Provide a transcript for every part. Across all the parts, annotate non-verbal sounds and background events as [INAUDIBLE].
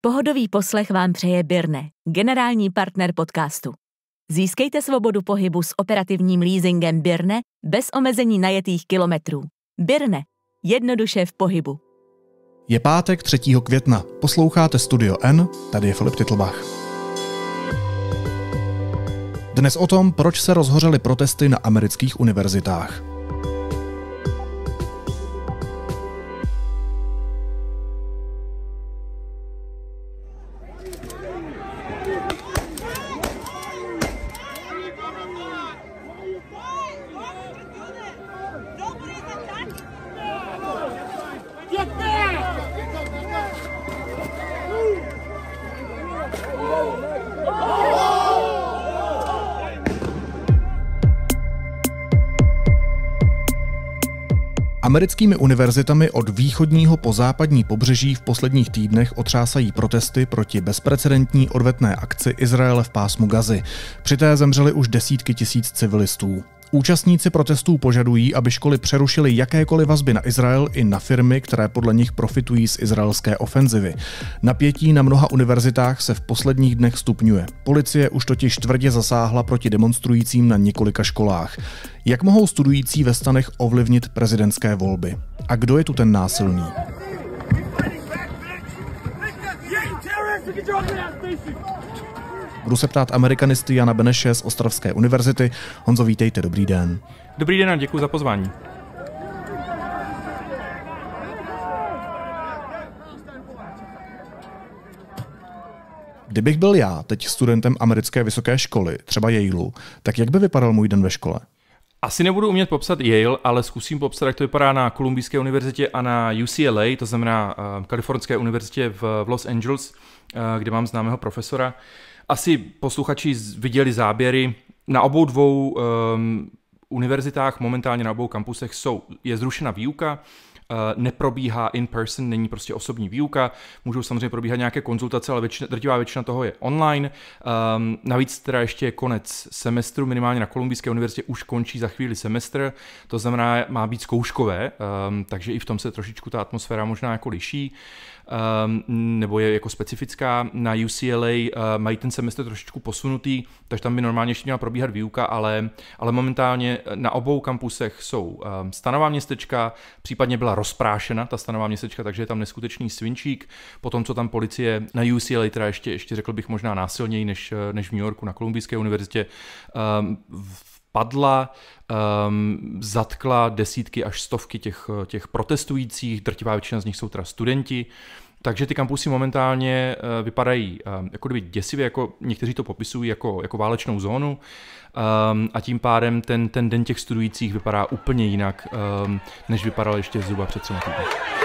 Pohodový poslech vám přeje Birne, generální partner podcastu. Získejte svobodu pohybu s operativním leasingem Birne bez omezení najetých kilometrů. Birne. Jednoduše v pohybu. Je pátek 3. května. Posloucháte Studio N, tady je Filip Titlbach. Dnes o tom, proč se rozhořely protesty na amerických univerzitách. americkými univerzitami od východního po západní pobřeží v posledních týdnech otřásají protesty proti bezprecedentní odvetné akci Izraele v pásmu Gazy. Při té zemřeli už desítky tisíc civilistů. Účastníci protestů požadují, aby školy přerušily jakékoliv vazby na Izrael i na firmy, které podle nich profitují z izraelské ofenzivy. Napětí na mnoha univerzitách se v posledních dnech stupňuje. Policie už totiž tvrdě zasáhla proti demonstrujícím na několika školách. Jak mohou studující ve stanech ovlivnit prezidentské volby? A kdo je tu ten násilný? Yeah, Budu se ptát amerikanisty Jana Beneše z Ostravské univerzity. Honzo, vítejte, dobrý den. Dobrý den a děkuji za pozvání. Kdybych byl já teď studentem americké vysoké školy, třeba Yaleu, tak jak by vypadal můj den ve škole? Asi nebudu umět popsat Yale, ale zkusím popsat, jak to vypadá na Kolumbijské univerzitě a na UCLA, to znamená uh, Kalifornské univerzitě v, v Los Angeles, uh, kde mám známého profesora. Uh, asi posluchači viděli záběry. Na obou dvou um, univerzitách, momentálně na obou kampusech, jsou, je zrušena výuka, eh, neprobíhá in person, není prostě osobní výuka, můžou samozřejmě probíhat nějaké konzultace, ale většina, drtivá většina toho je online. Um, navíc teda ještě je konec semestru, minimálně na Kolumbijské univerzitě už končí za chvíli semestr, to znamená, má být zkouškové, um, takže i v tom se trošičku ta atmosféra možná jako liší. Ehm, nebo je jako specifická. Na UCLA eh, mají ten semestr trošičku posunutý, takže tam by normálně ještě měla probíhat výuka, ale, ale momentálně eh, na obou kampusech jsou ehm, stanová městečka, případně byla rozprášena ta stanová městečka, takže je tam neskutečný svinčík. Potom, co tam policie na UCLA, teda ještě, ještě řekl bych možná násilněji než, eh, než v New Yorku na Kolumbijské univerzitě, ehm, v padla, um, zatkla desítky až stovky těch, těch protestujících, drtivá většina z nich jsou teda studenti, takže ty kampusy momentálně eh, vypadají ehm, jako kdyby děsivě, jako někteří to popisují jako, jako válečnou zónu um, a tím pádem ten, ten den těch studujících vypadá úplně jinak, um, než vypadal ještě zhruba před třemi týdny.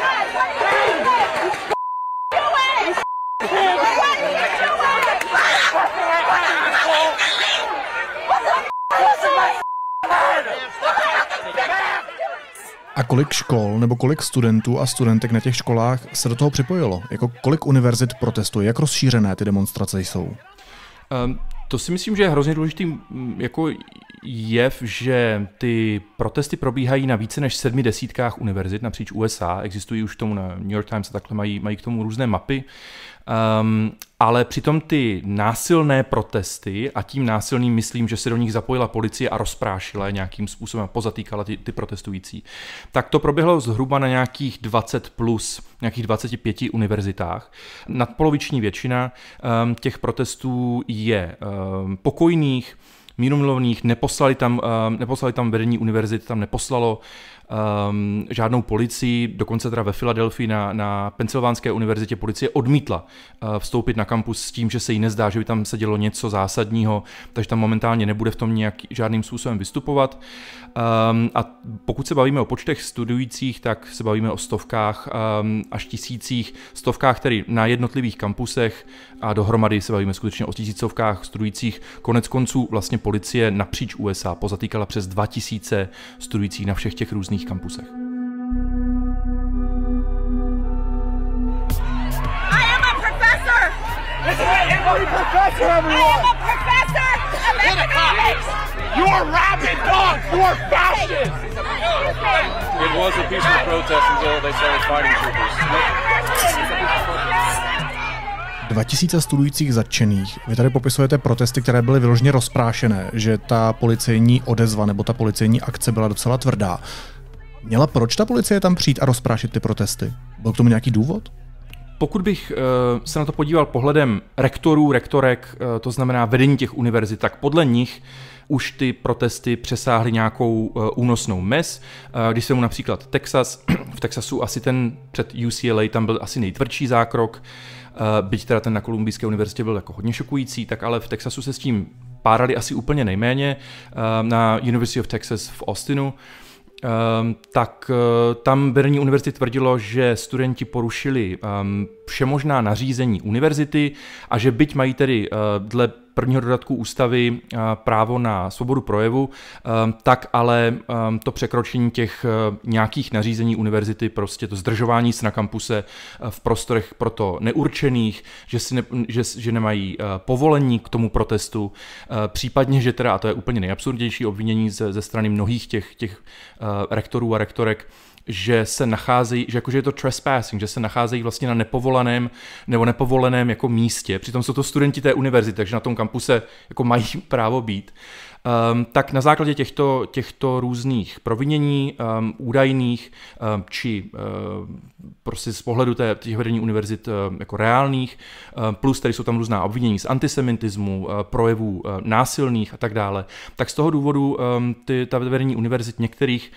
A kolik škol nebo kolik studentů a studentek na těch školách se do toho připojilo? Jako kolik univerzit protestuje? Jak rozšířené ty demonstrace jsou? Um, to si myslím, že je hrozně důležitý mm, jako jev, že ty protesty probíhají na více než sedmi desítkách univerzit napříč USA. Existují už tomu na New York Times a takhle mají, mají k tomu různé mapy. Um, ale přitom ty násilné protesty, a tím násilným myslím, že se do nich zapojila policie a rozprášila nějakým způsobem a pozatýkala ty, ty protestující, tak to proběhlo zhruba na nějakých 20 plus, nějakých 25 univerzitách. Nadpoloviční většina um, těch protestů je um, pokojných, mírumilovných, neposlali tam, neposlali tam vedení univerzity, tam neposlalo um, žádnou policii, dokonce teda ve Filadelfii na, na Pensylvánské univerzitě policie odmítla uh, vstoupit na kampus s tím, že se jí nezdá, že by tam se dělo něco zásadního, takže tam momentálně nebude v tom nějak, žádným způsobem vystupovat. Um, a pokud se bavíme o počtech studujících, tak se bavíme o stovkách um, až tisících, stovkách tedy na jednotlivých kampusech a dohromady se bavíme skutečně o tisícovkách studujících. Konec konců vlastně policie napříč USA pozatýkala přes 2000 studujících na všech těch různých jednotlivých kampusech. Dva tisíce 2000 studujících zatčených. Vy tady popisujete protesty, které byly vyloženě rozprášené, že ta policejní odezva nebo ta policejní akce byla docela tvrdá. Měla proč ta policie tam přijít a rozprášit ty protesty? Byl k tomu nějaký důvod? Pokud bych eh, se na to podíval pohledem rektorů, rektorek, eh, to znamená vedení těch univerzit, tak podle nich už ty protesty přesáhly nějakou eh, únosnou mez. Když se mu například Texas, [CLEARS THROAT] v Texasu asi ten před UCLA tam byl asi nejtvrdší zákrok, byť teda ten na Kolumbijské univerzitě byl jako hodně šokující, tak ale v Texasu se s tím párali asi úplně nejméně na University of Texas v Austinu Ehm, tak eh, tam Berní univerzity tvrdilo, že studenti porušili ehm, všemožná nařízení univerzity a že byť mají tedy eh, dle prvního dodatku ústavy eh, právo na svobodu projevu, eh, tak ale eh, to překročení těch nějakých nařízení univerzity, prostě to zdržování se na kampuse v prostorech proto neurčených, že, si ne, že, že nemají povolení k tomu protestu, případně, že teda, a to je úplně nejabsurdnější obvinění ze, ze strany mnohých těch, těch rektorů a rektorek, že se nacházejí, že jakože je to trespassing, že se nacházejí vlastně na nepovoleném nebo nepovoleném jako místě. Přitom jsou to studenti té univerzity, takže na tom kampuse jako mají právo být. Um, tak na základě těchto, těchto různých provinění um, údajných um, či um, prostě z pohledu té, těch vedení univerzit um, jako reálných, um, plus tady jsou tam různá obvinění z antisemitismu, um, projevů um, násilných a tak dále, tak z toho důvodu um, ty, ta vedení univerzit některých,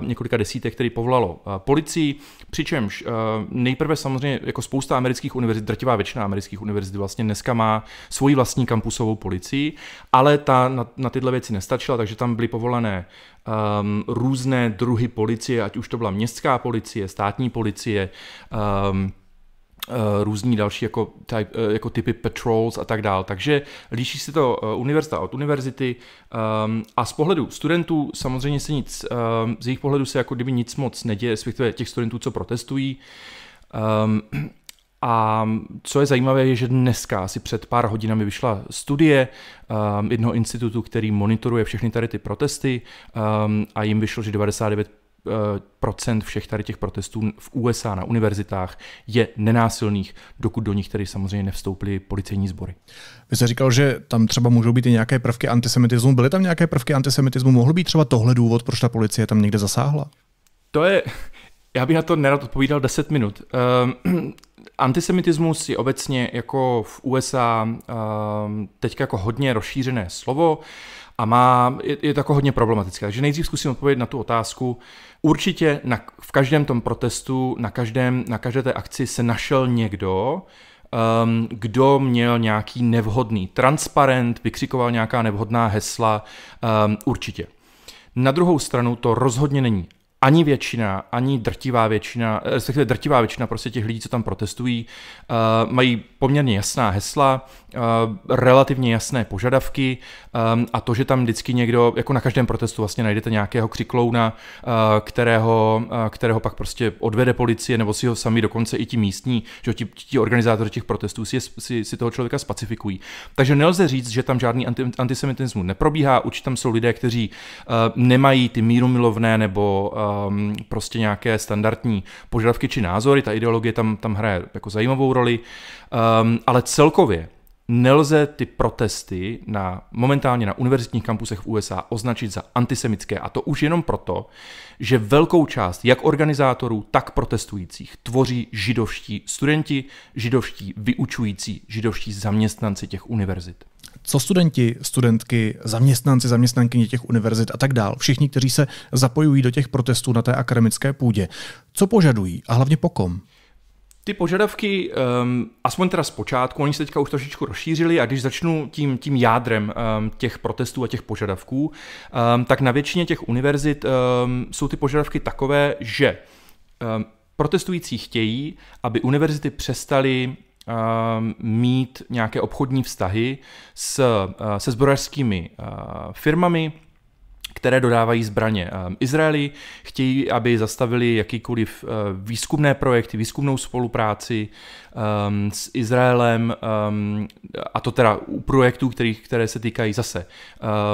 um, několika desítek, který povolalo uh, policii, přičemž um, nejprve samozřejmě jako spousta amerických univerzit, drtivá většina amerických univerzit vlastně dneska má svoji vlastní kampusovou policii, ale ta na, na ty tyhle věci nestačila, takže tam byly povolené um, ehm, různé druhy policie, ať už to byla městská policie, státní policie, um, ehm, eh, různí další jako, type, eh, jako typy patrols a tak dál. Takže líší se to eh, univerzita od univerzity um, a z pohledu studentů samozřejmě se nic, um, z jejich pohledu se jako kdyby nic moc neděje, respektive těch studentů, co protestují. Um, a co je zajímavé, je, že dneska, asi před pár hodinami, vyšla studie um, jednoho institutu, který monitoruje všechny tady ty protesty um, a jim vyšlo, že 99 eh, procent všech tady těch protestů v USA na univerzitách je nenásilných, dokud do nich tedy samozřejmě nevstoupily policejní sbory. Vy jste říkal, že tam třeba můžou být i nějaké prvky antisemitismu. Byly tam nějaké prvky antisemitismu? Mohl být třeba tohle důvod, proč ta policie tam někde zasáhla? To je, já bych na to nerad odpovídal 10 minut. Um, [CLEARS THROAT] antisemitismus je obecně jako v USA um, ehm, teď jako hodně rozšířené slovo a má, je, je to jako hodně problematické. Takže nejdřív zkusím odpovědět na tu otázku. Určitě na, v každém tom protestu, na, každém, na každé té akci se našel někdo, um, kdo měl nějaký nevhodný transparent, vykřikoval nějaká nevhodná hesla, um, určitě. Na druhou stranu to rozhodně není ani většina, ani drtivá většina, eh, respektive drtivá většina prostě těch lidí, co tam protestují, uh, mají poměrně jasná hesla, Eh, relativně jasné požadavky eh, a to, že tam vždycky někdo, jako na každém protestu vlastně najdete nějakého křiklouna, eh, kterého, kterého pak prostě odvede policie, nebo si ho sami dokonce i ti místní, že ti, ti organizátoři těch protestů si, si, si toho člověka spacifikují. Takže nelze říct, že tam žádný anti, antisemitismus neprobíhá, určitě tam jsou lidé, kteří nemají ty mírumilovné nebo um, prostě nějaké standardní požadavky či názory, ta ideologie tam, tam hraje jako zajímavou roli, um, ale celkově nelze ty protesty na, momentálně na univerzitních kampusech v USA označit za antisemické. A to už jenom proto, že velkou část jak organizátorů, tak protestujících tvoří židovští studenti, židovští vyučující, židovští zaměstnanci těch univerzit. Co studenti, studentky, zaměstnanci, zaměstnankyně těch univerzit a tak dál, všichni, kteří se zapojují do těch protestů na té akademické půdě, co požadují a hlavně po kom? ty požadavky, um, aspoň teda z počátku, oni se teďka už trošičku rozšířili a když začnu tím, tím jádrem um, těch protestů a těch požadavků, um, tak na většině těch univerzit um, jsou ty požadavky takové, že um, protestující chtějí, aby univerzity přestaly mít nějaké obchodní vztahy s, eh, se zbrojařskými eh, firmami, které dodávají zbraně. Izraeli chtějí, aby zastavili jakýkoliv eh, výzkumné projekty, výzkumnou spolupráci ehm, s Izraelem, ehm, a to teda u projektů, kterých, které se týkají zase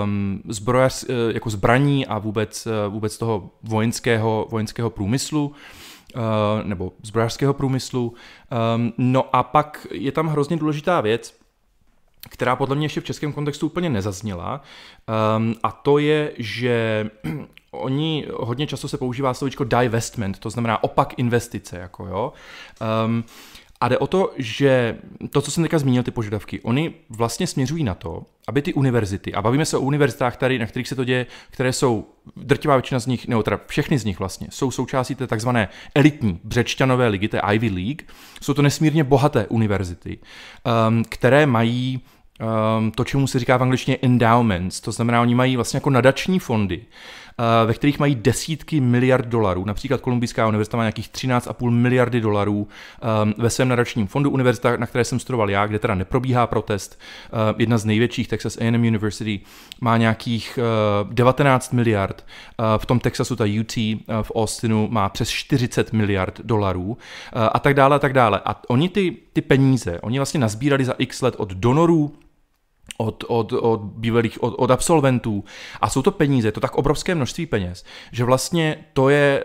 um, jako zbraní a vůbec, eh, vůbec toho vojenského, vojenského průmyslu nebo zbrojařského průmyslu. no a pak je tam hrozně důležitá věc, která podle mě ještě v českém kontextu úplně nezazněla, um, a to je, že [CLEARS THROAT] oni hodně často se používá slovičko divestment, to znamená opak investice, jako jo. Um, a jde o to, že to, co jsem teďka zmínil, ty požadavky, oni vlastně směřují na to, aby ty univerzity, a bavíme se o univerzitách tady, na kterých se to děje, které jsou, drtivá většina z nich, nebo teda všechny z nich vlastně, jsou součástí té takzvané elitní břečťanové ligy, té Ivy League. Jsou to nesmírně bohaté univerzity, um, které mají um, to, čemu se říká v angličtině endowments, to znamená, oni mají vlastně jako nadační fondy, uh, ve kterých mají desítky miliard dolarů. Například Kolumbijská univerzita má nějakých 13,5 miliardy dolarů um, ve svém nadačním fondu. Univerzita, na které jsem studoval já, kde teda neprobíhá protest, uh, jedna z největších, Texas A&M University, má nějakých uh, eh, 19 miliard. v tom Texasu ta UT v Austinu má přes 40 miliard dolarů a tak dále a tak dále. A oni ty, ty peníze, oni vlastně nazbírali za x let od donorů, od, od, od bývalých, od, od absolventů. A jsou to peníze, to tak obrovské množství peněz, že vlastně to je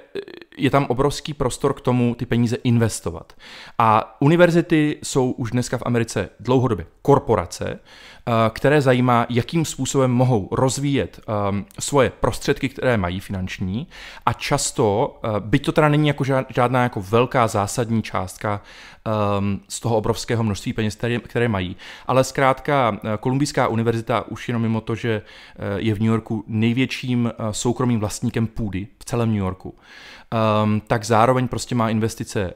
je tam obrovský prostor k tomu ty peníze investovat. A univerzity jsou už dneska v Americe dlouhodobě korporace, eh, které zajímá, jakým způsobem mohou rozvíjet ehm, svoje prostředky, které mají finanční a často, eh, byť to teda není jako žádná jako velká zásadní částka ehm, z toho obrovského množství peněz, které, které mají, ale zkrátka eh, Kolumbijská univerzita už jenom mimo to, že je v New Yorku největším soukromým vlastníkem půdy v celém New Yorku, um, tak zároveň prostě má investice,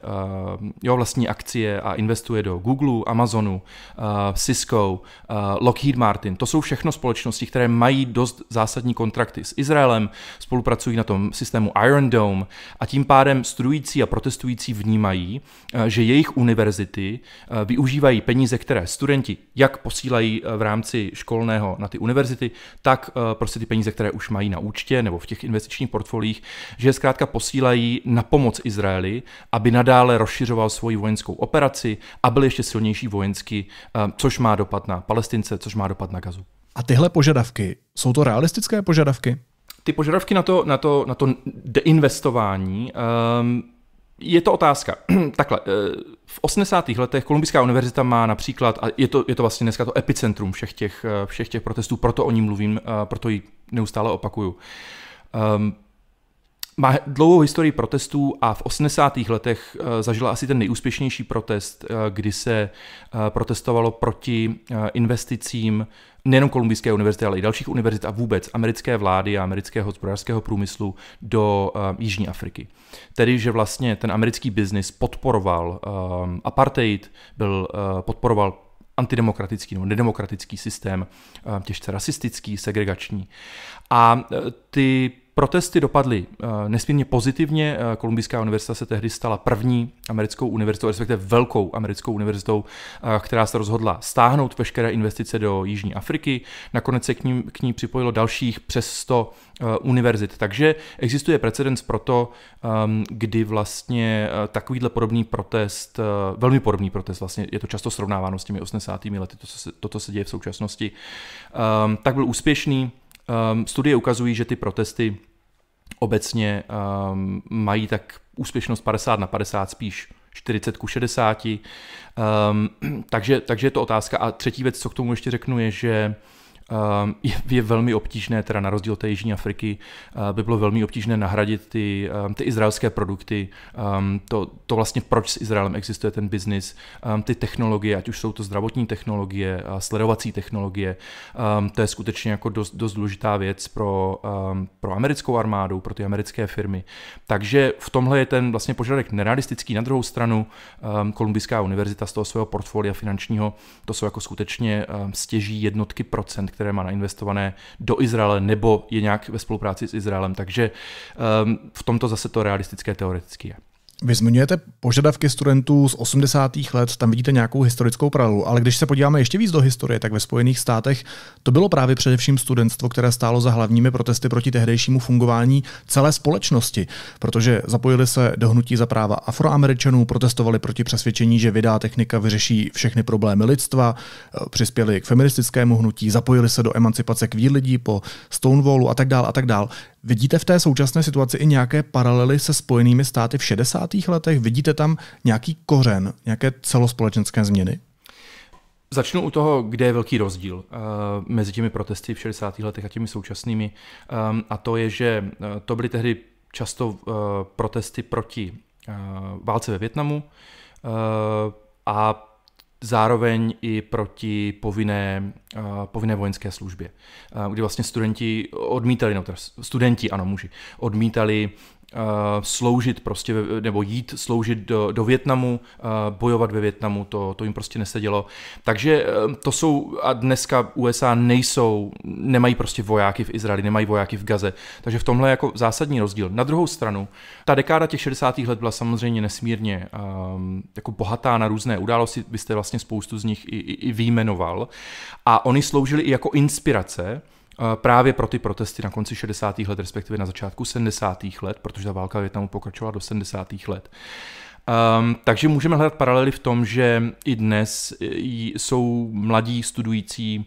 uh, jo, vlastní akcie a investuje do Google, Amazonu, uh, Cisco, uh, Lockheed Martin. To jsou všechno společnosti, které mají dost zásadní kontrakty s Izraelem, spolupracují na tom systému Iron Dome a tím pádem studující a protestující vnímají, uh, že jejich univerzity uh, využívají peníze, které studenti jak posílají v rámci školného na ty univerzity, tak uh, prostě ty peníze, které už mají na účtě nebo v těch investičních portfoliích, že je zkrátka posílají posílají na pomoc Izraeli, aby nadále rozšiřoval svoji vojenskou operaci a byl ještě silnější vojensky, eh, což má dopad na Palestince, což má dopad na Gazu. A tyhle požadavky, jsou to realistické požadavky? Ty požadavky na to, na to, na to deinvestování um, je to otázka. [CLEARS THROAT] Takhle, eh, v 80. letech Kolumbijská univerzita má například, a je to, je to vlastně dneska to epicentrum všech těch, eh, všech těch protestů, proto o ní mluvím, proto ji neustále opakuju. Um, má dlouhou historii protestů a v 80. letech eh, zažila asi ten nejúspěšnější protest, eh, kdy se eh, protestovalo proti investicím nejenom Kolumbijské univerzity, ale i dalších univerzit a vůbec americké vlády a amerického hospodářského průmyslu do Jižní Afriky. Tedy, že vlastně ten americký biznis podporoval apartheid, byl, podporoval antidemokratický nebo nedemokratický systém, těžce rasistický, segregační. A ty Protesty dopadly eh, nesmírně pozitivně. Eh, Kolumbijská univerzita se tehdy stala první americkou univerzitou, respektive velkou americkou univerzitou, eh, která se rozhodla stáhnout veškeré investice do Jižní Afriky. Nakonec se k ní, k ní připojilo dalších přes 100 univerzit. Takže existuje precedens pro to, ehm, kdy vlastně takovýhle podobný protest, velmi podobný protest, vlastně je to často srovnáváno s těmi 80. lety, to, co se, to, co se děje v současnosti, ehm, tak byl úspěšný. Um, studie ukazují, že ty protesty obecně um, mají tak úspěšnost 50 na 50 spíš 40 ku 60. Um, ehm, takže, takže je to otázka. A třetí věc, co k tomu ještě řeknu, je, že Ehm, je, je velmi obtížné, teda na rozdíl od té Jižní Afriky, eh, by bylo velmi obtížné nahradit ty, ehm, ty izraelské produkty, ehm, to, to vlastně proč s Izraelem existuje ten biznis, ty technologie, ať už jsou to zdravotní technologie, eh, sledovací technologie, to je skutečně jako dost, dost důležitá věc pro, pro americkou armádu, pro ty americké firmy. Takže v tomhle je ten vlastně požadavek nerealistický. Na druhou stranu Kolumbijská univerzita z toho svého portfolia finančního, to jsou jako skutečně stěží jednotky procent, které má nainvestované do Izraele nebo je nějak ve spolupráci s Izraelem. Takže um, v tomto zase to realistické teoreticky je. Vy zmiňujete požadavky studentů z 80. let, tam vidíte nějakou historickou paralelu, ale když se podíváme ještě víc do historie, tak ve Spojených státech to bylo právě především studentstvo, které stálo za hlavními protesty proti tehdejšímu fungování celé společnosti, protože zapojili se do hnutí za práva afroameričanů, protestovali proti přesvědčení, že vydá technika vyřeší všechny problémy lidstva, eh, přispěli k feministickému hnutí, zapojili se do emancipace kvír lidí po Stonewallu a tak dál a tak dál. Vidíte v té současné situaci i nějaké paralely se spojenými státy v 60. letech? Vidíte tam nějaký kořen, nějaké celospolečenské změny? Začnu u toho, kde je velký rozdíl uh, mezi těmi protesty v 60. letech a těmi současnými. Um, a to je, že eh, to byly tehdy často uh, protesty proti válce ve Větnamu a zároveň i proti povinné, uh, povinné vojenské službě, uh, kdy vlastně studenti odmítali, no teda studenti, ano muži, odmítali Eh, sloužit prostě, nebo jít sloužit do, do Větnamu, eh, bojovat ve Větnamu, to, to jim prostě nesedělo. Takže eh, to jsou, a dneska USA nejsou, nemají prostě vojáky v Izraeli, nemají vojáky v Gaze, takže v tomhle je jako zásadní rozdíl. Na druhou stranu, ta dekáda těch 60. let byla samozřejmě nesmírně um, jako bohatá na různé události, byste vlastně spoustu z nich i, i, i výjmenoval a oni sloužili i jako inspirace, Eh, právě pro ty protesty na konci 60. let, respektive na začátku 70. let, protože ta válka Větnamu pokračovala do 70. let. Um, takže můžeme hledat paralely v tom, že i dnes eh, jsou mladí studující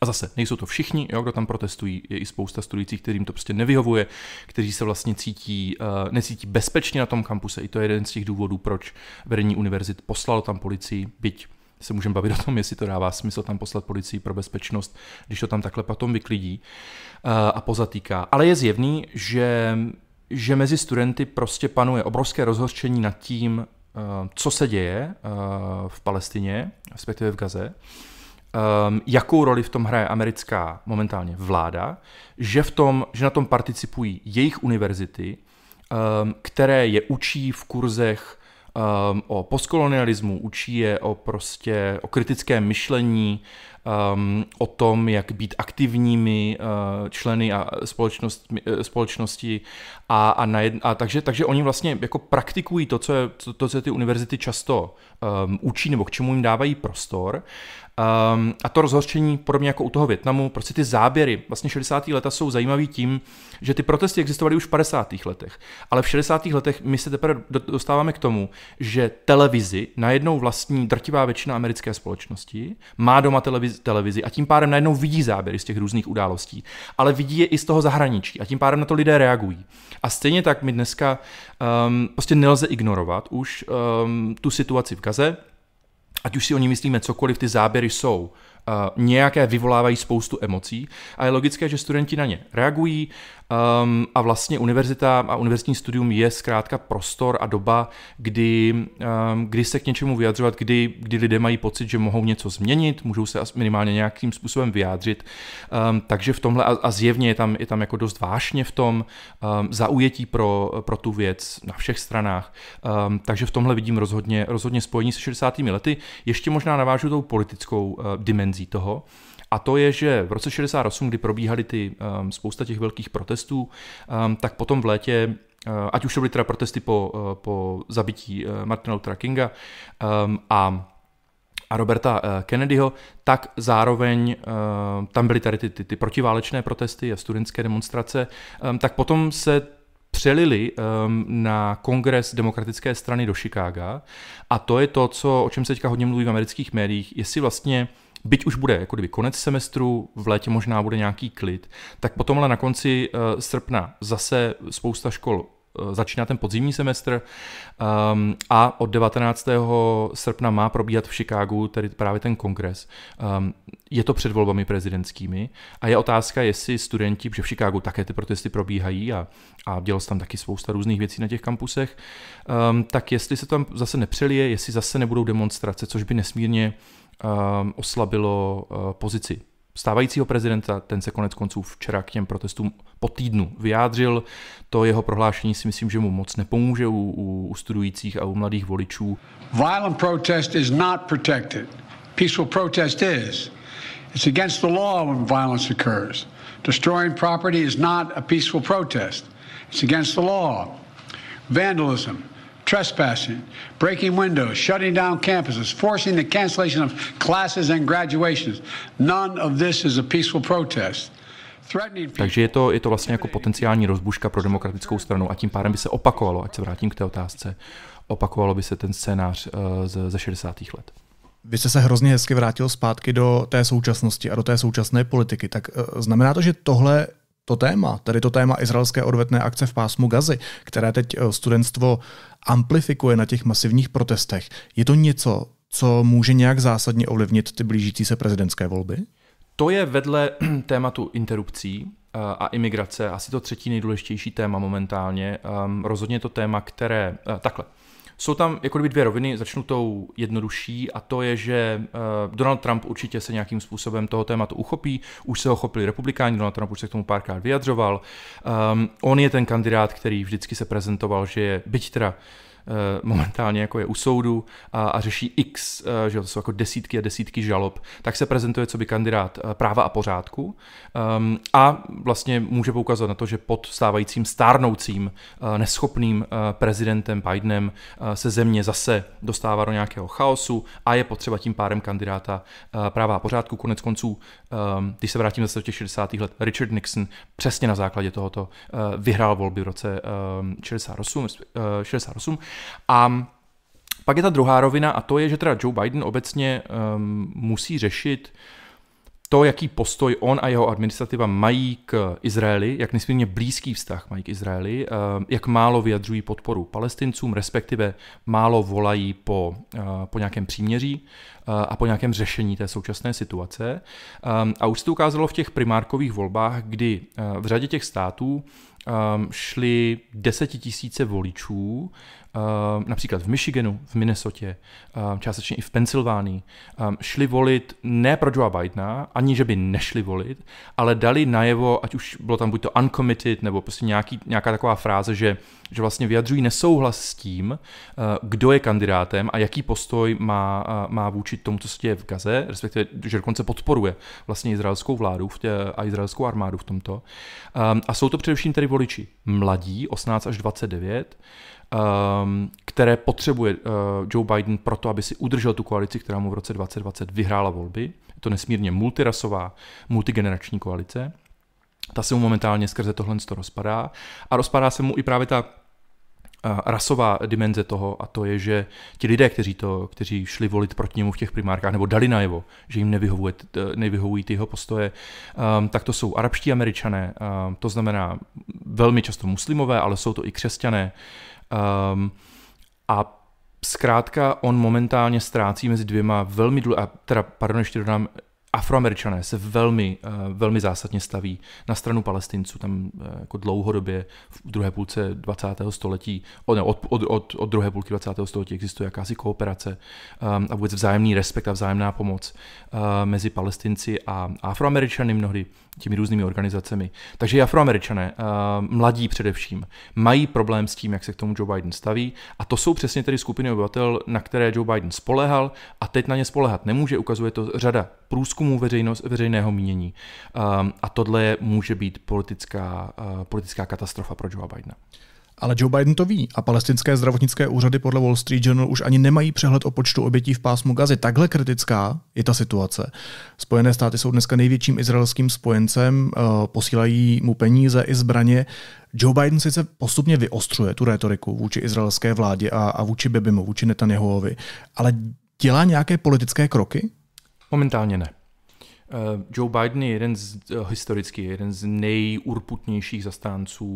a zase, nejsou to všichni, jo, kdo tam protestují, je i spousta studujících, kterým to prostě nevyhovuje, kteří se vlastně cítí, uh, necítí bezpečně na tom kampuse. I to je jeden z těch důvodů, proč vedení univerzit poslalo tam policii, byť se můžeme bavit o tom, jestli to dává smysl tam poslat policii pro bezpečnost, když to tam takhle potom vyklidí eh, a pozatýká. Ale je zjevný, že, že mezi studenty prostě panuje obrovské rozhořčení nad tím, eh, co se děje eh, v Palestině, respektive v Gaze, jakou roli v tom hraje americká momentálně vláda, že, v tom, že na tom participují jejich univerzity, které je učí v kurzech um, o postkolonialismu, učí je o prostě o kritickém myšlení, um, o tom, jak být aktivními uh, členy a společnost, eh, společnosti a, a, na jedn, a takže, takže oni vlastně jako praktikují to, co, je, to, to, co ty univerzity často um, učí nebo k čemu jim dávají prostor um, a to rozhořčení, podobně jako u toho Větnamu, prostě ty záběry vlastně 60. leta jsou zajímavý tím, že ty protesty existovaly už v 50. letech, ale v 60. letech my se teprve dostáváme k tomu, že televizi najednou vlastní drtivá většina americké společnosti, má doma televizi televizi, a tím pádem najednou vidí záběry z těch různých událostí, ale vidí je i z toho zahraničí a tím pádem na to lidé reagují. A stejně tak my dneska um, prostě nelze ignorovat už um, tu situaci v Gaze, ať už si o ní myslíme cokoliv, ty záběry jsou Uh, nějaké vyvolávají spoustu emocí a je logické, že studenti na ně reagují Um, a vlastně univerzita a univerzitní studium je zkrátka prostor a doba, kdy, um, kdy se k něčemu vyjadřovat, kdy, kdy lidé mají pocit, že mohou něco změnit, můžou se minimálně nějakým způsobem vyjádřit. Um, takže v tomhle, a, a zjevně je tam, je tam jako dost vášně v tom, um, zaujetí pro, pro tu věc na všech stranách. Um, takže v tomhle vidím rozhodně, rozhodně spojení se 60. lety. Ještě možná navážu tou politickou uh, dimenzí toho. A to je, že v roce 68, kdy probíhaly ty um, spousta těch velkých protestů, um, tak potom v létě eh, ať už to byly teda protesty po, eh, po zabití eh, Martina Luthera Kinga um, a a Roberta Kennedyho, tak zároveň tam byly tady ty, ty, ty protiválečné protesty a studentské demonstrace, tak potom se přelili um, na kongres demokratické strany do Chicaga a to je to, co, o čem se teďka hodně mluví v amerických médiích, jestli vlastně byť už bude jako kdyby konec semestru, v létě možná bude nějaký klid, tak potom ale na konci uh, srpna zase spousta škol eh, začíná ten podzimní semestr um, a od 19. srpna má probíhat v Chicagu tedy právě ten kongres. Um, je to před volbami prezidentskými a je otázka, jestli studenti, protože v Chicagu také ty protesty probíhají a, a dělal se tam taky spousta různých věcí na těch kampusech, um, tak jestli se tam zase nepřelije, jestli zase nebudou demonstrace, což by nesmírně um, oslabilo uh, pozici stávajícího prezidenta, ten se konec konců včera k těm protestům po týdnu vyjádřil. To jeho prohlášení si myslím, že mu moc nepomůže u, u, u studujících a u mladých voličů. Violent protest is not protected. Peaceful protest is. It's against the law when violence occurs. Destroying property is not a peaceful protest. It's against the law. Vandalism, trespassing, breaking windows, shutting down campuses, forcing the cancellation of classes and graduations. None of this is a peaceful protest. Takže je to, je to vlastně jako potenciální rozbuška pro demokratickou stranu a tím pádem by se opakovalo, ať se vrátím k té otázce, opakovalo by se ten scénář eh, ze, ze 60. let. Vy jste se hrozně hezky vrátil zpátky do té současnosti a do té současné politiky. Tak eh, znamená to, že tohle to téma, tedy to téma izraelské odvetné akce v pásmu Gazy, které teď eh, studentstvo amplifikuje na těch masivních protestech. Je to něco, co může nějak zásadně ovlivnit ty blížící se prezidentské volby? To je vedle [CLEARS THROAT] tématu interrupcí eh, a imigrace asi to třetí nejdůležitější téma momentálně. Ehm, rozhodně to téma, které... Eh, takhle, jsou tam jako dvě roviny, začnu tou jednodušší a to je, že eh, Donald Trump určitě se nějakým způsobem toho tématu uchopí, už se ho chopili republikáni, Donald Trump už se k tomu párkrát vyjadřoval. Um, on je ten kandidát, který vždycky se prezentoval, že je, byť teda Eh, momentálně jako je u soudu a, a řeší x, eh, že to jsou jako desítky a desítky žalob, tak se prezentuje co by kandidát eh, práva a pořádku ehm, a vlastně může poukazovat na to, že pod stávajícím stárnoucím neschopným prezidentem Bidenem se země zase dostává do nějakého chaosu a je potřeba tím pádem kandidáta práva a pořádku. Konec konců, ehm, když se vrátím zase do těch 60. let, Richard Nixon přesně na základě tohoto vyhrál volby v roce 68, ehm, 68 a pak je ta druhá rovina a to je, že teda Joe Biden obecně um, musí řešit to, jaký postoj on a jeho administrativa mají k Izraeli, jak nesmírně blízký vztah mají k Izraeli, ehm, jak málo vyjadřují podporu palestincům, respektive málo volají po, eh, po nějakém příměří eh, a po nějakém řešení té současné situace. Ehm, a už se to ukázalo v těch primárkových volbách, kdy eh, v řadě těch států šly desetitisíce voličů Eh, například v Michiganu, v Minnesotě, eh, částečně i v Pensylvánii, eh, šli volit ne pro Joe Bidena, ani že by nešli volit, ale dali najevo, ať už bylo tam buď to uncommitted, nebo prostě nějaký, nějaká taková fráze, že, že vlastně vyjadřují nesouhlas s tím, kdo je kandidátem a jaký postoj má, má vůči tomu, co se děje v Gaze, respektive, že dokonce podporuje vlastně izraelskou vládu a izraelskou armádu v tomto. A jsou to především tedy voliči mladí, 18 až 29, Ehm, které potřebuje eh, Joe Biden proto, aby si udržel tu koalici, která mu v roce 2020 vyhrála volby. Je to nesmírně multirasová, multigenerační koalice. Ta se mu momentálně skrze tohle rozpadá. A rozpadá se mu i právě ta eh, rasová dimenze toho a to je, že ti lidé, kteří, to, kteří šli volit proti němu v těch primárkách nebo dali najevo, že jim nevyhovuje, nevyhovují ty jeho postoje, um, tak to jsou arabští američané, um, to znamená velmi často muslimové, ale jsou to i křesťané, Um, a zkrátka on momentálně ztrácí mezi dvěma velmi důležitými, teda pardon, ještě dodám, Afroameričané se velmi, eh, velmi zásadně staví na stranu Palestinců, tam eh, jako dlouhodobě v druhé půlce 20. století, od, od, od, od, druhé půlky 20. století existuje jakási kooperace ehm, a vůbec vzájemný respekt a vzájemná pomoc eh, mezi Palestinci a Afroameričany mnohdy těmi různými organizacemi. Takže afroameričané, eh, mladí především, mají problém s tím, jak se k tomu Joe Biden staví a to jsou přesně tedy skupiny obyvatel, na které Joe Biden spolehal a teď na ně spolehat nemůže, ukazuje to řada průzkumů veřejnost, veřejného mínění eh, a tohle může být politická, eh, politická katastrofa pro Joe Bidena. Ale Joe Biden to ví a palestinské zdravotnické úřady podle Wall Street Journal už ani nemají přehled o počtu obětí v pásmu Gazy. Takhle kritická je ta situace. Spojené státy jsou dneska největším izraelským spojencem, eh, posílají mu peníze i zbraně. Joe Biden sice postupně vyostřuje tu retoriku vůči izraelské vládě a, a vůči Bebimu, vůči Netanyahuovi, ale dělá nějaké politické kroky? Momentálně ne. Eh, Joe Biden je jeden z, eh, historicky jeden z nejurputnějších zastánců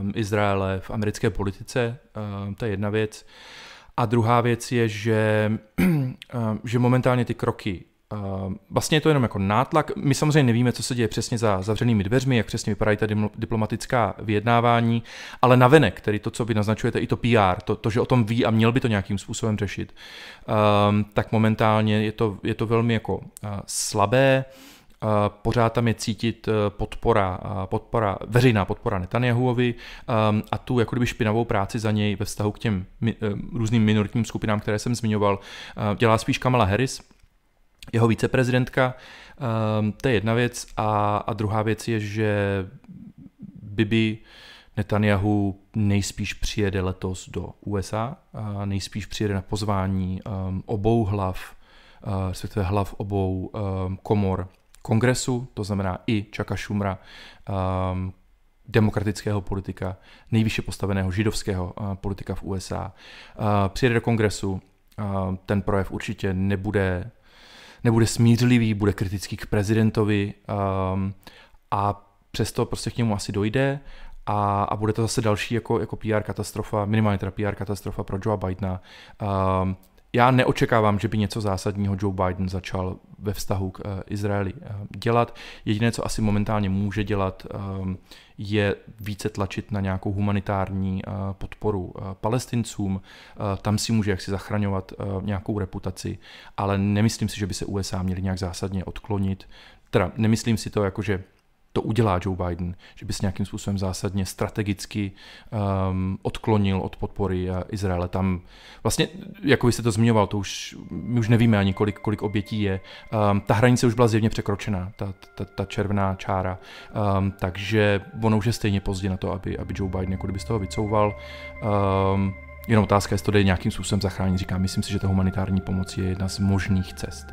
um, Izraele v americké politice, um, to je jedna věc. A druhá věc je, že, um, [CLEARS THROAT] že momentálně ty kroky Eh, vlastně je to jenom jako nátlak. My samozřejmě nevíme, co se děje přesně za zavřenými dveřmi, jak přesně vypadají ta diplomatická vyjednávání, ale navenek, tedy to, co vy naznačujete, i to PR, to, to že o tom ví a měl by to nějakým způsobem řešit, ehm, tak momentálně je to, je to velmi jako eh, slabé. Eh, pořád tam je cítit podpora, podpora veřejná podpora Netanyahuovi ehm, a tu jako kdyby špinavou práci za něj ve vztahu k těm různým minoritním skupinám, které jsem zmiňoval, dělá spíš Kamala Harris, jeho viceprezidentka. Um, to je jedna věc. A, a druhá věc je, že Bibi Netanyahu nejspíš přijede letos do USA, a nejspíš přijede na pozvání um, obou hlav, uh, eh, světové hlav obou um, komor kongresu, to znamená i Čaka Šumra, um, demokratického politika, nejvyše postaveného židovského eh, politika v USA. Eh, přijede do kongresu, ten projev určitě nebude nebude smířlivý, bude kritický k prezidentovi um, a přesto prostě k němu asi dojde a, a bude to zase další jako, jako PR katastrofa, minimálně teda PR katastrofa pro Joe Bidena, um, já neočekávám, že by něco zásadního Joe Biden začal ve vztahu k eh, Izraeli eh, dělat. Jediné, co asi momentálně může dělat, ehm, je více tlačit na nějakou humanitární eh, podporu palestincům. Tam si může jaksi zachraňovat nějakou reputaci, ale nemyslím si, že by se USA měly nějak zásadně odklonit. Teda nemyslím si to jako, že to udělá Joe Biden, že by se nějakým způsobem zásadně strategicky um, odklonil od podpory eh, Izraele. Tam vlastně, jako vy jste to zmiňoval, to už, my už nevíme ani kolik, kolik obětí je. Um, ta hranice už byla zjevně překročena, ta, ta, ta červená čára, um, takže ono už je stejně pozdě na to, aby, aby Joe Biden jako kdyby z toho vycouval. Um, jenom otázka, jestli to jde nějakým způsobem zachránit. Říkám, myslím si, že ta humanitární pomoc je jedna z možných cest.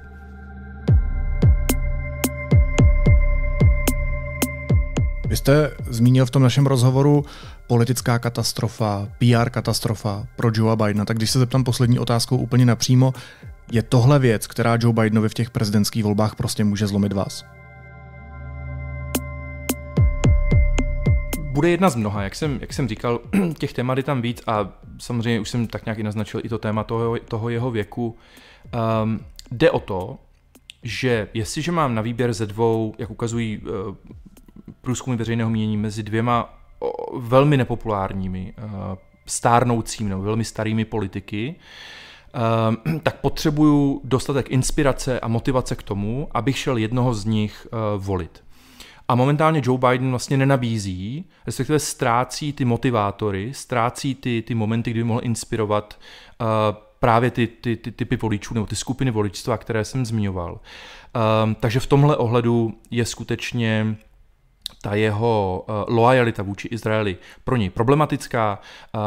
Vy jste zmínil v tom našem rozhovoru politická katastrofa, PR katastrofa pro Joea Bidena. Tak když se zeptám poslední otázkou úplně napřímo, je tohle věc, která Joe Bidenovi v těch prezidentských volbách prostě může zlomit vás? bude jedna z mnoha, jak jsem, jak jsem říkal, [CLEARS THROAT] těch témat je tam víc a samozřejmě už jsem tak nějak i naznačil i to téma toho, toho jeho věku. Um, jde o to, že jestliže mám na výběr ze dvou, jak ukazují uh, průzkumy veřejného mínění mezi dvěma velmi nepopulárními, eh, stárnoucími nebo velmi starými politiky, eh, tak potřebuju dostatek inspirace a motivace k tomu, abych šel jednoho z nich eh, volit. A momentálně Joe Biden vlastně nenabízí, respektive ztrácí ty motivátory, ztrácí ty, ty momenty, kdy by mohl inspirovat právě ty, ty, ty typy voličů nebo ty skupiny voličstva, které jsem zmiňoval. takže v tomhle ohledu je skutečně ta jeho eh, loajalita vůči Izraeli pro něj problematická.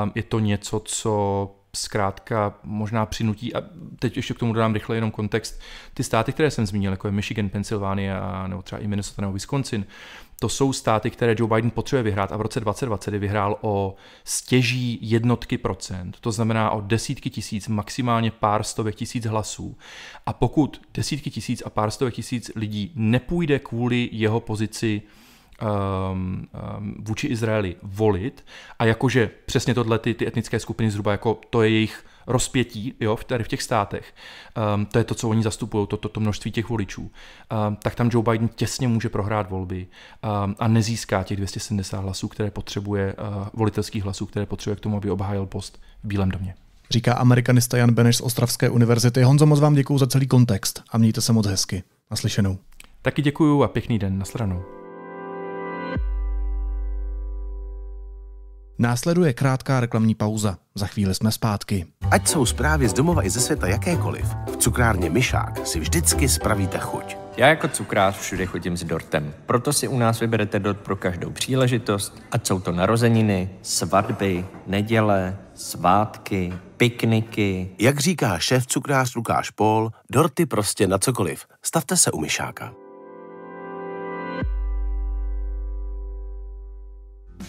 Ehm, je to něco, co zkrátka možná přinutí, a teď ještě k tomu dodám rychle jenom kontext, ty státy, které jsem zmínil, jako je Michigan, Pennsylvania, nebo třeba i Minnesota nebo Wisconsin, to jsou státy, které Joe Biden potřebuje vyhrát a v roce 2020 vyhrál o stěží jednotky procent, to znamená o desítky tisíc, maximálně pár stovek tisíc hlasů. A pokud desítky tisíc a pár stovek tisíc lidí nepůjde kvůli jeho pozici um, um, vůči Izraeli volit a jakože přesně tohle ty, ty etnické skupiny zhruba jako to je jejich rozpětí jo, tady v těch státech, um, to je to, co oni zastupují, to, to, to množství těch voličů, um, tak tam Joe Biden těsně může prohrát volby um, a nezíská těch 270 hlasů, které potřebuje, uh, volitelských hlasů, které potřebuje k tomu, aby obhájil post v Bílém domě. Říká amerikanista Jan Beneš z Ostravské univerzity. Honzo, moc vám děkuji za celý kontext a mějte se moc hezky. Naslyšenou. Taky děkuju a pěkný den. Nasledanou. Následuje krátká reklamní pauza. Za chvíli jsme zpátky. Ať jsou zprávy z domova i ze světa jakékoliv, v cukrárně Myšák si vždycky spravíte chuť. Já jako cukrář všude chodím s dortem, proto si u nás vyberete dort pro každou příležitost, ať jsou to narozeniny, svatby, neděle, svátky, pikniky. Jak říká šéf cukrář Lukáš Pol, dorty prostě na cokoliv. Stavte se u Myšáka.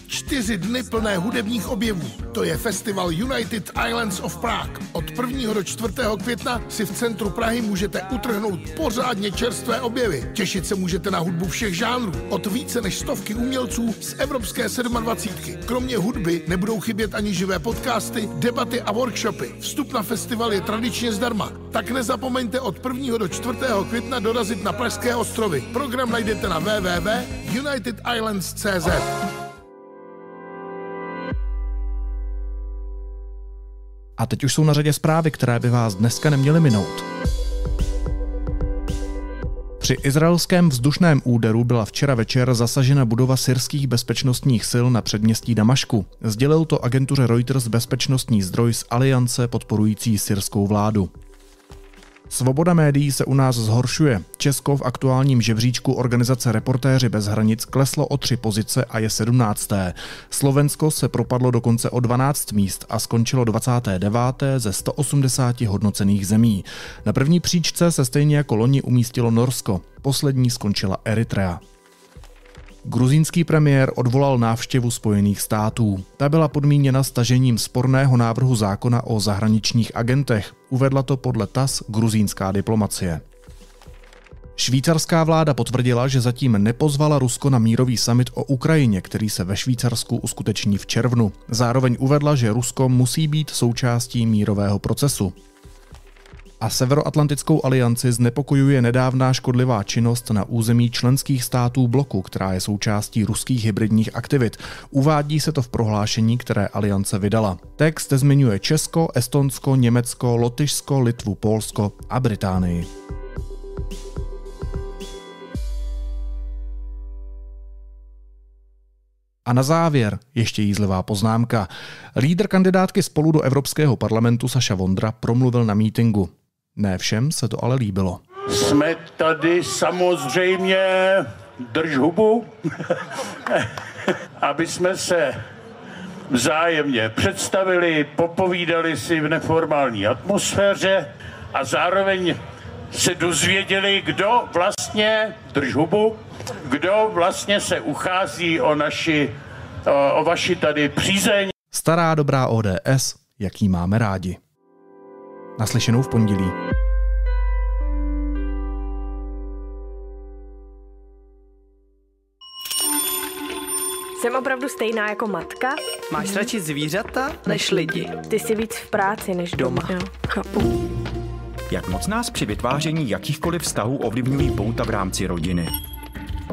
Čtyři dny plné hudebních objevů. To je festival United Islands of Prague. Od 1. do 4. května si v centru Prahy můžete utrhnout pořádně čerstvé objevy. Těšit se můžete na hudbu všech žánrů, od více než stovky umělců z evropské 27. Kromě hudby nebudou chybět ani živé podcasty, debaty a workshopy. Vstup na festival je tradičně zdarma, tak nezapomeňte od 1. do 4. května dorazit na Pražské ostrovy. Program najdete na www.unitedislands.cz. A teď už jsou na řadě zprávy, které by vás dneska neměly minout. Při izraelském vzdušném úderu byla včera večer zasažena budova syrských bezpečnostních sil na předměstí Damašku. Sdělil to agentuře Reuters bezpečnostní zdroj z aliance podporující syrskou vládu. Svoboda médií se u nás zhoršuje. Česko v aktuálním žebříčku organizace Reportéři bez hranic kleslo o tři pozice a je 17. Slovensko se propadlo dokonce o 12 míst a skončilo 29. ze 180 hodnocených zemí. Na první příčce se stejně jako loni umístilo Norsko, poslední skončila Eritrea. Gruzínský premiér odvolal návštěvu Spojených států. Ta byla podmíněna stažením sporného návrhu zákona o zahraničních agentech. Uvedla to podle TAS gruzínská diplomacie. Švýcarská vláda potvrdila, že zatím nepozvala Rusko na mírový summit o Ukrajině, který se ve Švýcarsku uskuteční v červnu. Zároveň uvedla, že Rusko musí být součástí mírového procesu a Severoatlantickou alianci znepokojuje nedávná škodlivá činnost na území členských států bloku, která je součástí ruských hybridních aktivit. Uvádí se to v prohlášení, které aliance vydala. Text zmiňuje Česko, Estonsko, Německo, Lotyšsko, Litvu, Polsko a Británii. A na závěr ještě jízlivá poznámka. Lídr kandidátky spolu do Evropského parlamentu Saša Vondra promluvil na mítingu. Ne všem se to ale líbilo. Jsme tady samozřejmě, drž hubu, [LAUGHS] aby jsme se vzájemně představili, popovídali si v neformální atmosféře a zároveň se dozvěděli, kdo vlastně, drž hubu, kdo vlastně se uchází o naši, o, o vaši tady přízeň. Stará dobrá ODS, jaký máme rádi. Naslyšenou v pondělí. Jsem opravdu stejná jako matka? Máš hmm. radši zvířata než lidi? Ty jsi víc v práci než doma. doma. Jo, chápu. Jak moc nás při vytváření jakýchkoliv vztahů ovlivňují pouta v rámci rodiny?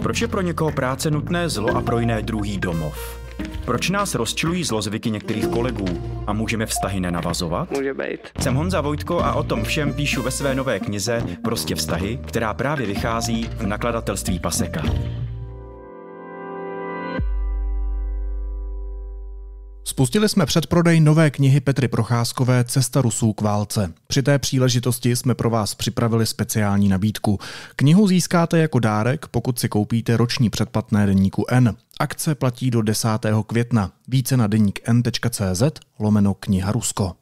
Proč je pro někoho práce nutné zlo a pro jiné druhý domov? Proč nás rozčilují zlozvyky některých kolegů? A můžeme vztahy nenavazovat? Může být. Jsem Honza Vojtko a o tom všem píšu ve své nové knize Prostě vztahy, která právě vychází v nakladatelství Paseka. Spustili jsme předprodej nové knihy Petry Procházkové Cesta Rusů k válce. Při té příležitosti jsme pro vás připravili speciální nabídku. Knihu získáte jako dárek, pokud si koupíte roční předplatné denníku N. Akce platí do 10. května. Více na deník n.cz lomeno kniha Rusko.